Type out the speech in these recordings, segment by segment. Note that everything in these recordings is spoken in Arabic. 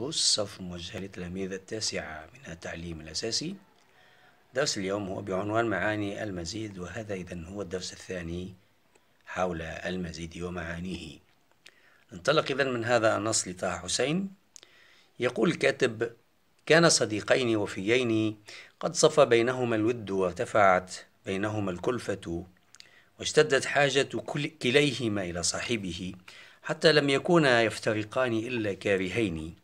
تونس صف موجه للتلاميذ التاسعة من التعليم الأساسي درس اليوم هو بعنوان معاني المزيد وهذا إذا هو الدرس الثاني حول المزيد ومعانيه انطلق إذا من هذا النص لطه حسين يقول الكاتب كان صديقين وفيين قد صفى بينهما الود وارتفعت بينهما الكلفة واشتدت حاجة كل كليهما إلى صاحبه حتى لم يكونا يفترقان إلا كارهين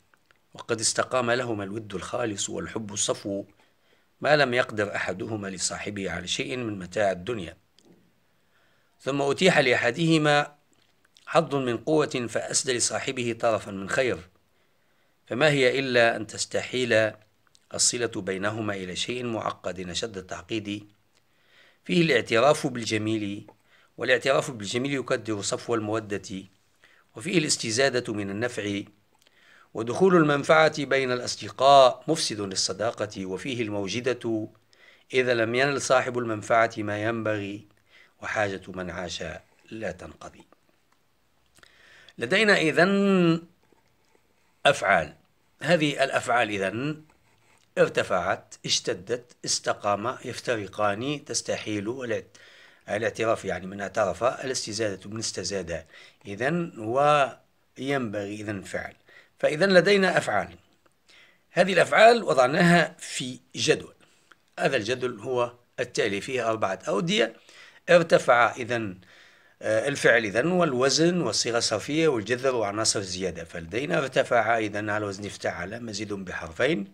وقد استقام لهما الود الخالص والحب الصفو ما لم يقدر أحدهما لصاحبه على شيء من متاع الدنيا ثم أتيح لأحدهما حظ من قوة فأسدى لصاحبه طرفا من خير فما هي إلا أن تستحيل الصلة بينهما إلى شيء معقد أشد التعقيد فيه الاعتراف بالجميل والاعتراف بالجميل يكدر صفو المودة وفيه الاستزادة من النفع ودخول المنفعة بين الأصدقاء مفسد للصداقة وفيه الموجدة إذا لم ينل صاحب المنفعة ما ينبغي وحاجة من عاش لا تنقضي لدينا إذن أفعال هذه الأفعال إذن ارتفعت اشتدت استقام يفترقان تستحيل الاعتراف يعني من اعترف الاستزادة من استزاد إذن وينبغي إذن فعل فإذا لدينا أفعال هذه الأفعال وضعناها في جدول هذا الجدول هو التالي فيه أربعة أودية ارتفع إذا آه، الفعل إذا والوزن والصيغة الصرفية والجذر وعناصر الزيادة فلدينا ارتفع إذا على وزن افتعل مزيد بحرفين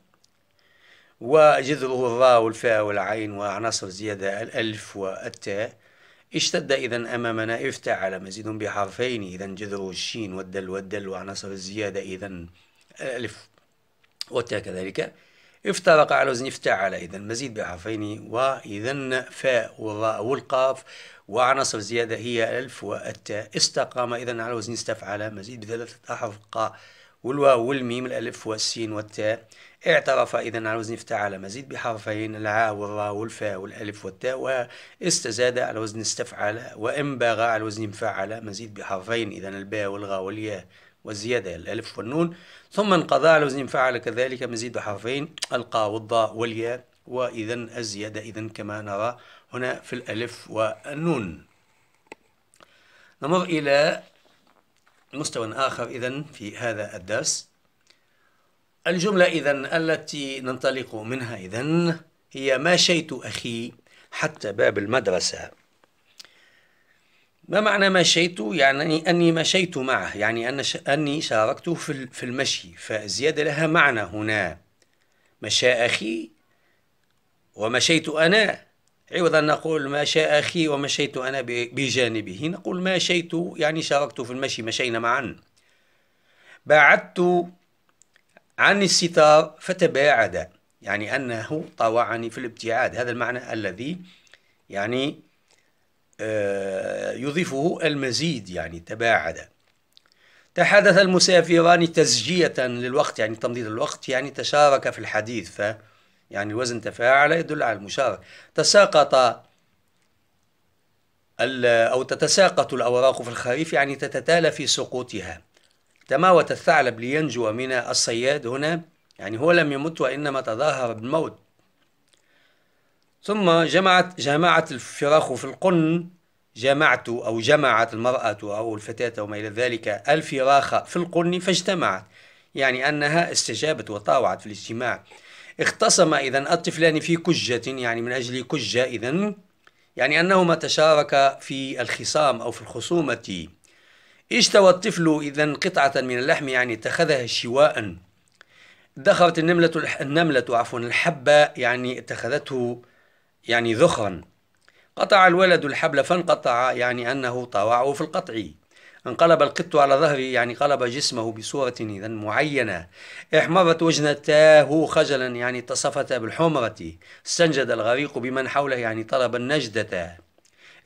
وجذره الراء والفاء والعين وعناصر الزيادة الألف والتاء اشتد إذا أمامنا افتعل مزيد بحرفين إذا جذر الشين والدل والدل وعناصر الزيادة إذا الف والتاء كذلك افترق على وزن افتعل إذا مزيد بحرفين وإذا فاء والراء والقاف وعناصر الزيادة هي الف والتاء استقام إذا على وزن استفعل مزيد بثلاثة أحرف قا والواو والميم الألف والسين والتاء اعترف إذا على وزن افتعل مزيد بحرفين العاء والراء والفاء والألف والتاء واستزاد على وزن استفعل وان وإنبغى على وزن انفعل مزيد بحرفين إذا الباء والغاء والياء والزيادة الألف والنون ثم انقضى على وزن انفعل كذلك مزيد بحرفين القاء والضاء والياء وإذا الزيادة إذا كما نرى هنا في الألف والنون نمر إلى مستوى آخر إذا في هذا الدرس الجملة إذا التي ننطلق منها إذا هي مشيت أخي حتى باب المدرسة ما معنى مشيت يعني أني مشيت معه يعني أني شاركته في المشي فزيادة لها معنى هنا مشى أخي ومشيت أنا عوضا نقول ما شاء أخي ومشيت أنا بجانبه نقول ما شيت يعني شاركت في المشي مشينا معا بعدت عن الستار فتباعد يعني أنه طوعني في الابتعاد هذا المعنى الذي يعني آه، يضيفه المزيد يعني تباعد تحدث المسافران تزجية للوقت يعني تمضيد الوقت يعني تشارك في الحديث ف يعني وزن تفاعل يدل على المشاركة تساقط أو تتساقط الأوراق في الخريف يعني تتتالى في سقوطها تماوت الثعلب لينجو من الصياد هنا يعني هو لم يمت وإنما تظاهر بالموت ثم جمعت جمعت الفراخ في القن جمعت أو جمعت المرأة أو الفتاة وما إلى ذلك الفراخ في القن فاجتمعت يعني أنها استجابت وطاوعت في الاجتماع اختصم إذا الطفلان في كجة يعني من أجل كجة إذا يعني أنهما تشاركا في الخصام أو في الخصومة اشتوى الطفل إذا قطعة من اللحم يعني اتخذها شواء دخلت النملة النملة عفوا الحبة يعني اتخذته يعني ذخرا قطع الولد الحبل فانقطع يعني أنه طاوعه في القطع انقلب القط على ظهره يعني قلب جسمه بصورة إذا معينة احمرت وجنتاه خجلا يعني اتصفتا بالحمرة استنجد الغريق بمن حوله يعني طلب النجدة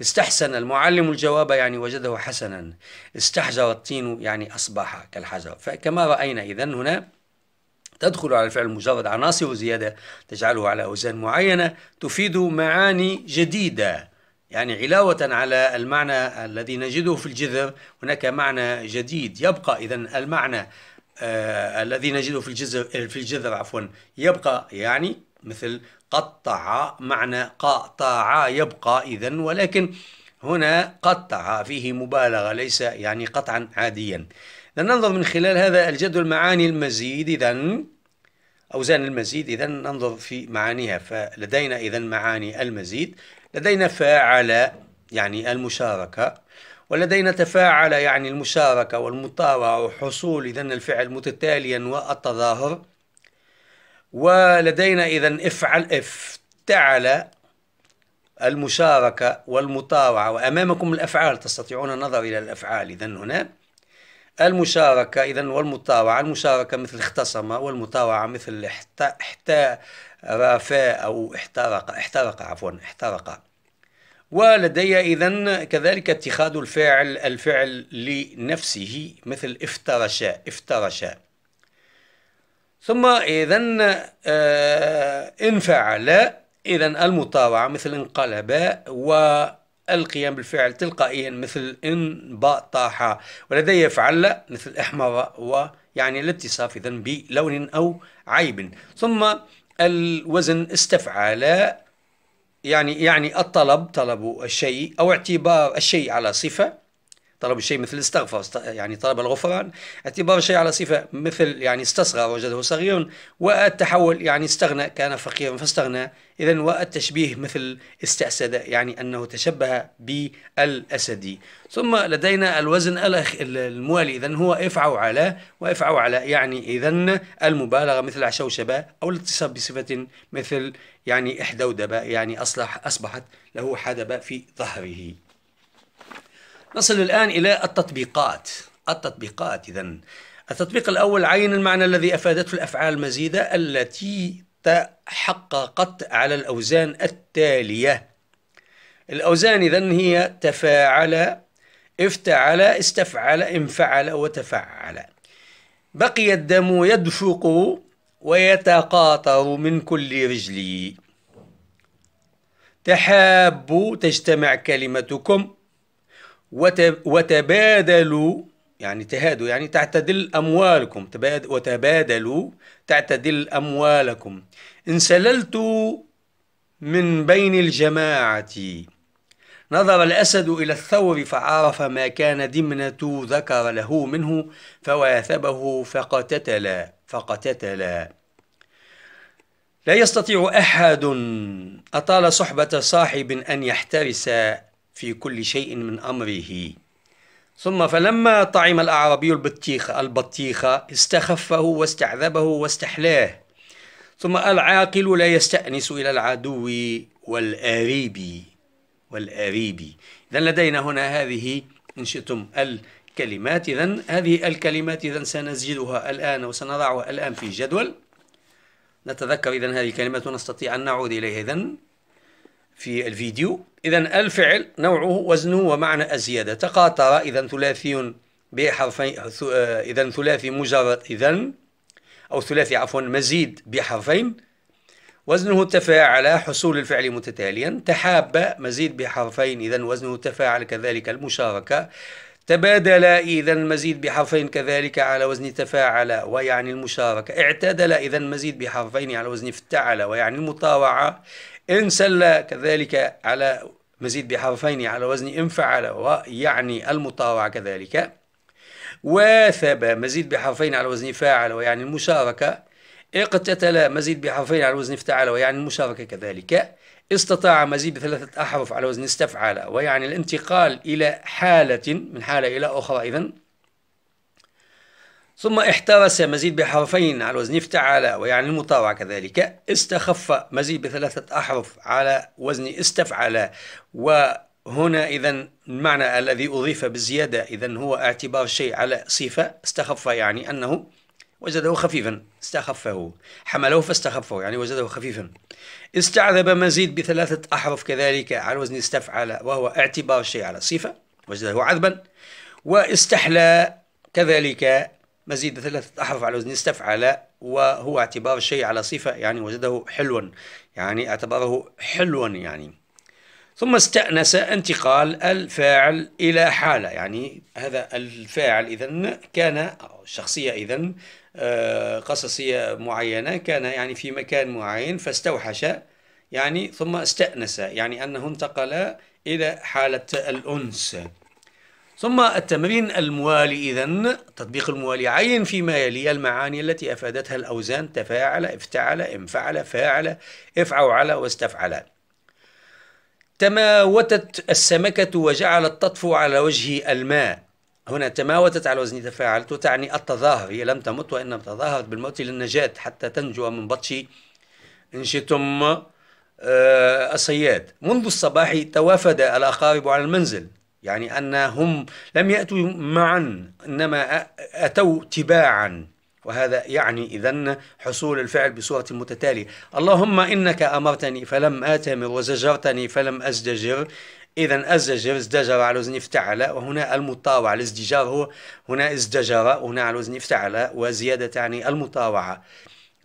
استحسن المعلم الجواب يعني وجده حسنا استحجر الطين يعني أصبح كالحجر فكما رأينا إذا هنا تدخل على الفعل مجرد عناصر زيادة تجعله على أوزان معينة تفيد معاني جديدة يعني علاوة على المعنى الذي نجده في الجذر هناك معنى جديد يبقى إذا المعنى آه الذي نجده في الجذر في الجذر عفوا يبقى يعني مثل قطع معنى قطع يبقى إذا ولكن هنا قطع فيه مبالغة ليس يعني قطعا عاديا لننظر من خلال هذا الجدول معاني المزيد إذا أوزان المزيد إذا ننظر في معانيها فلدينا إذا معاني المزيد لدينا فاعل يعني المشاركة ولدينا تفاعل يعني المشاركة والمطاوعة وحصول إذا الفعل متتاليا والتظاهر ولدينا إذا افعل افتعل المشاركة والمطاوعة وأمامكم الأفعال تستطيعون النظر إلى الأفعال إذا هنا المشاركة إذا والمطاوعة المشاركة مثل اختصم والمطاوعة مثل احترف أو احترق احترق عفوا احترق ولدي إذا كذلك اتخاذ الفاعل الفعل لنفسه مثل افترش افترش ثم إذا آه، انفعل إذا المطاوعة مثل انقلب والقيام بالفعل تلقائيا مثل انبطح ولدي يفعل مثل احمر ويعني الاتصاف إذا بلون أو عيب ثم الوزن استفعل يعني يعني الطلب طلب الشيء أو اعتبار الشيء على صفة طلب الشيء مثل استغفر يعني طلب الغفران اعتبار الشيء على صفة مثل يعني استصغر وجده صغير والتحول يعني استغنى كان فقيرا فاستغنى إذا والتشبيه مثل استأسد يعني أنه تشبه بالأسد ثم لدينا الوزن الموالي إذا هو افعوا على وافعوا على يعني إذا المبالغة مثل عشوشبة أو الاتصاف بصفة مثل يعني إحدودبة يعني أصلح أصبحت له حدبة في ظهره نصل الآن إلى التطبيقات التطبيقات إذا التطبيق الأول عين المعنى الذي أفادته الأفعال المزيدة التي تحققت على الأوزان التالية الأوزان إذا هي تفاعل افتعل استفعل انفعل وتفعل بقي الدم يدفق ويتقاطر من كل رجلي تحاب تجتمع كلمتكم وتبادلوا يعني تهادوا يعني تعتدل أموالكم وتبادلوا تعتدل أموالكم إن سللت من بين الجماعة نظر الأسد إلى الثور فعرف ما كان دمنة ذكر له منه فواثبه فقتتلا فقتتلا لا يستطيع أحد أطال صحبة صاحب أن يحترس في كل شيء من أمره ثم فلما طعم الأعرابي البطيخ البطيخ استخفه واستعذبه واستحلاه ثم العاقل لا يستأنس إلى العدو والآريب والآريب إذا لدينا هنا هذه إن شئتم الكلمات إذا هذه الكلمات إذا سنزيدها الآن وسنضعها الآن في جدول نتذكر إذا هذه الكلمات ونستطيع أن نعود إليها إذا في الفيديو إذا الفعل نوعه وزنه ومعنى الزيادة تقاطر إذا ثلاثي بحرفين آه، إذا ثلاثي مجرد إذا أو ثلاثي عفوا مزيد بحرفين وزنه تفاعل حصول الفعل متتاليا تحاب مزيد بحرفين إذا وزنه تفاعل كذلك المشاركة تبادل إذا مزيد بحرفين كذلك على وزن تفاعل ويعني المشاركة اعتدل إذا مزيد بحرفين على وزن افتعل ويعني المطاوعة إن سل كذلك على مزيد بحرفين على وزن انفعل ويعني المطاوعة كذلك واثب مزيد بحرفين على وزن فاعل ويعني المشاركة اقتتل مزيد بحرفين على وزن افتعل ويعني المشاركة كذلك استطاع مزيد بثلاثة أحرف على وزن استفعل ويعني الانتقال إلى حالة من حالة إلى أخرى إذن ثم احترس مزيد بحرفين على وزن افتعل ويعني المطاوعة كذلك استخف مزيد بثلاثة أحرف على وزن استفعل وهنا إذا المعنى الذي أضيف بالزيادة إذا هو اعتبار الشيء على صفة استخف يعني أنه وجده خفيفا استخفه حمله فاستخفه يعني وجده خفيفا استعذب مزيد بثلاثة أحرف كذلك على وزن استفعل وهو اعتبار الشيء على صفة وجده عذبا واستحلى كذلك مزيد ثلاثة أحرف على وزن استفعل وهو اعتبار الشيء على صفة يعني وجده حلوا يعني اعتبره حلوا يعني ثم استأنس انتقال الفاعل إلى حالة يعني هذا الفاعل إذا كان شخصية إذا آه، قصصية معينة كان يعني في مكان معين فاستوحش يعني ثم استأنس يعني أنه انتقل إلى حالة الأنس ثم التمرين الموالي إذا تطبيق عين فيما يلي المعاني التي أفادتها الأوزان تفاعل افتعل انفعل فاعل على واستفعل تماوتت السمكة وجعلت تطفو على وجه الماء هنا تماوتت على وزن تفاعلت تعني التظاهر هي لم تمت وإنما تظاهرت بالموت للنجاة حتى تنجو من بطش إن شئتم آه، الصياد منذ الصباح توافد الأقارب على المنزل يعني أنهم لم يأتوا معا إنما أتوا تباعا وهذا يعني إذا حصول الفعل بصورة متتالية اللهم إنك أمرتني فلم آتمر وزجرتني فلم أزدجر إذا أزدجر ازدجر على وزن افتعل وهنا المطاوعة الازدجار هو هنا ازدجر هنا على وزن افتعل وزيادة يعني المطاوعة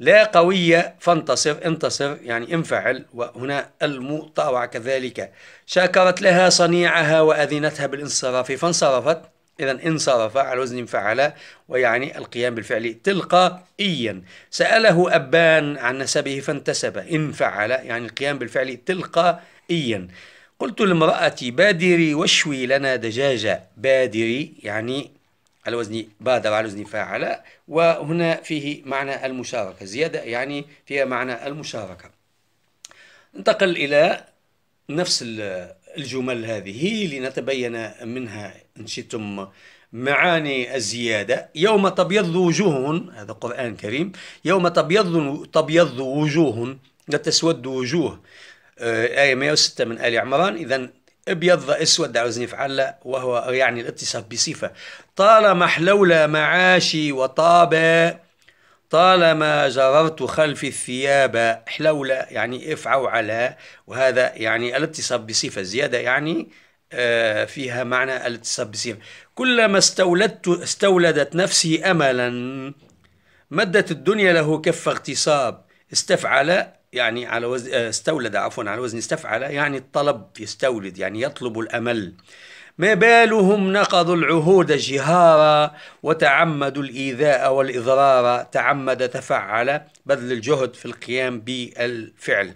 لا قوية فانتصر انتصر يعني انفعل وهنا المطاوع كذلك شكرت لها صنيعها وأذنتها بالانصراف فانصرفت إذا انصرف على وزن فعل ويعني القيام بالفعل تلقائيا سأله أبان عن نسبه فانتسب انفعل يعني القيام بالفعل تلقائيا قلت لامرأتي بادري واشوي لنا دجاجة بادري يعني على وزن بادر على وزن فاعل وهنا فيه معنى المشاركة زيادة يعني فيها معنى المشاركة ننتقل إلى نفس الجمل هذه لنتبين منها إن شئتم معاني الزيادة يوم تبيض وجوه هذا قرآن كريم يوم تبيض تبيض وجوه لا تسود وجوه آه، آية 106 من آل عمران إذا ابيض اسود عاوزني افعل وهو يعني الاتصاف بصفه طالما احلول معاشي وطاب طالما جررت خلف الثياب احلول يعني افعوا على وهذا يعني الاتصاف بصفه زياده يعني آه، فيها معنى الاتصاف بصفه كلما استولدت استولدت نفسي املا مدت الدنيا له كف اغتصاب استفعل يعني على وزن آه، استولد عفوا على وزن استفعل يعني الطلب يستولد يعني يطلب الأمل ما بالهم نقضوا العهود جهارا وتعمدوا الإيذاء والإضرار تعمد تفعل بذل الجهد في القيام بالفعل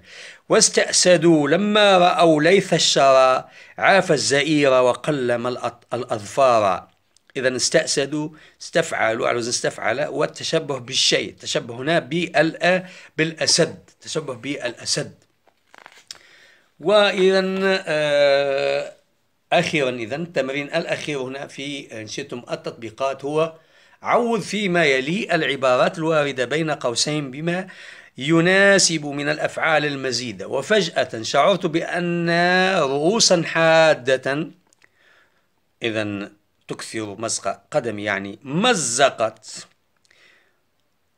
واستأسدوا لما رأوا ليث الشرى عاف الزئير وقلم الأظفار إذا استأسدوا استفعلوا على وزن استفعل والتشبه بالشيء التشبه هنا بالأسد تشبه بالأسد وإذا آه، أخيرا إذا التمرين الأخير هنا في إن شئتم التطبيقات هو عوض فيما يلي العبارات الواردة بين قوسين بما يناسب من الأفعال المزيدة وفجأة شعرت بأن رؤوسا حادة إذا تكثر مزق قدمي يعني مزقت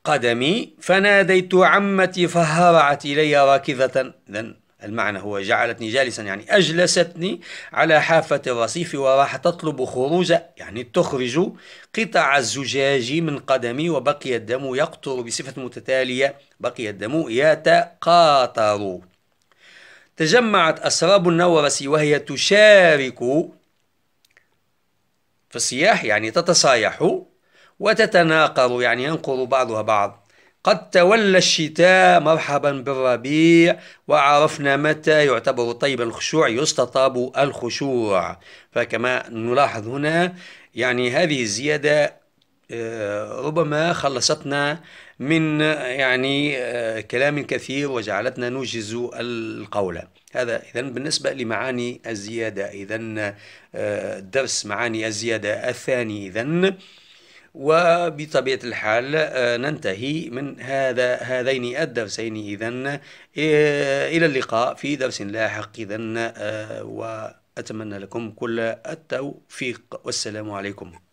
قدمي فناديت عمتي فهرعت إلي راكضة إذن المعنى هو جعلتني جالسا يعني أجلستني على حافة الرصيف وراح تطلب خروج يعني تخرج قطع الزجاج من قدمي وبقي الدم يقطر بصفة متتالية بقي الدم يتقاطر تجمعت أسراب النورس وهي تشارك فالسياح يعني تتصايح وتتناقر يعني ينقر بعضها بعض قد تولى الشتاء مرحبا بالربيع وعرفنا متى يعتبر طيب الخشوع يستطاب الخشوع فكما نلاحظ هنا يعني هذه الزيادة آه، ربما خلصتنا من يعني آه، كلام كثير وجعلتنا نوجز القول هذا إذا بالنسبة لمعاني الزيادة إذا آه، درس معاني الزيادة الثاني إذا وبطبيعة الحال آه، ننتهي من هذا هذين الدرسين إذا إلى اللقاء في درس لاحق إذا وأتمنى لكم كل التوفيق والسلام عليكم